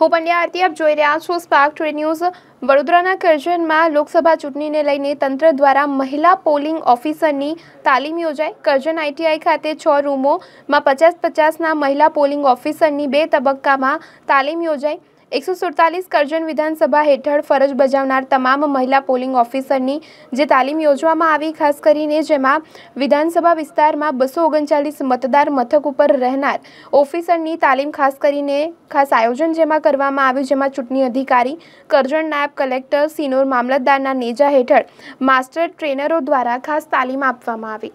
હું પંડ્યા આરતી આપ જોઈ રહ્યા છો સ્પાર્ક ટુડે ન્યૂઝ વડોદરાના કરજણમાં લોકસભા ચૂંટણીને લઈને તંત્ર દ્વારા મહિલા પોલિંગ ઓફિસરની તાલીમ યોજાઈ કરજણ આઈટીઆઈ ખાતે છ રૂમોમાં પચાસ પચાસના મહિલા પોલિંગ ઓફિસરની બે તબક્કામાં તાલીમ યોજાઈ એકસો સુડતાલીસ કરજણ વિધાનસભા હેઠળ ફરજ બજાવનાર તમામ મહિલા પોલિંગ ઓફિસરની જે તાલીમ યોજવામાં આવી ખાસ કરીને જેમાં વિધાનસભા વિસ્તારમાં બસો ઓગણચાલીસ મતદાર મથક ઉપર રહેનાર ઓફિસરની તાલીમ ખાસ કરીને ખાસ આયોજન જેમાં કરવામાં આવ્યું જેમાં ચૂંટણી અધિકારી કરજણ નાયબ કલેક્ટર સિનોર મામલતદારના નેજા હેઠળ માસ્ટર ટ્રેનરો દ્વારા ખાસ તાલીમ આપવામાં આવી